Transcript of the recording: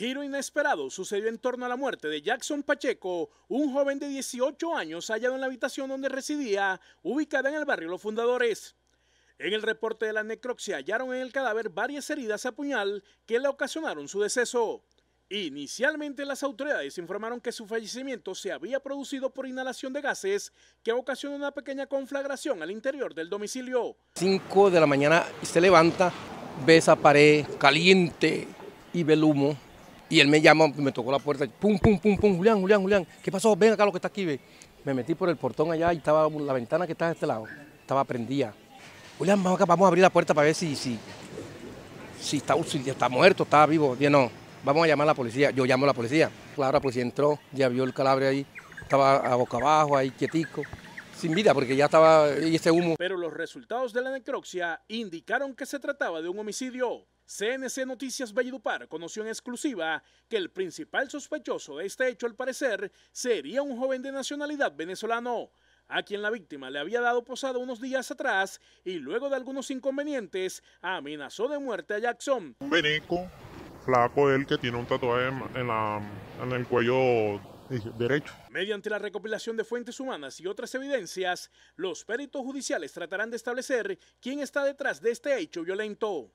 Giro inesperado sucedió en torno a la muerte de Jackson Pacheco, un joven de 18 años hallado en la habitación donde residía, ubicada en el barrio Los Fundadores. En el reporte de la necropsia hallaron en el cadáver varias heridas a puñal que le ocasionaron su deceso. Inicialmente las autoridades informaron que su fallecimiento se había producido por inhalación de gases que ocasionó una pequeña conflagración al interior del domicilio. 5 de la mañana se levanta, ve esa pared caliente y ve el humo y él me llamó, me tocó la puerta, pum, pum, pum, pum, Julián, Julián, Julián, ¿qué pasó? Ven acá lo que está aquí, ve. Me metí por el portón allá y estaba la ventana que está de este lado, estaba prendida. Julián, vamos acá, vamos a abrir la puerta para ver si, si, si está, está muerto, está vivo. Dije, no, vamos a llamar a la policía. Yo llamo a la policía. Claro, la policía entró, ya vio el calabre ahí, estaba a boca abajo, ahí quietico sin vida porque ya estaba ese humo. Pero los resultados de la necropsia indicaron que se trataba de un homicidio CNC Noticias Valledupar conoció en exclusiva que el principal sospechoso de este hecho, al parecer, sería un joven de nacionalidad venezolano, a quien la víctima le había dado posada unos días atrás y luego de algunos inconvenientes amenazó de muerte a Jackson. Un veneco, flaco él que tiene un tatuaje en, la, en el cuello eh, derecho. Mediante la recopilación de fuentes humanas y otras evidencias, los peritos judiciales tratarán de establecer quién está detrás de este hecho violento.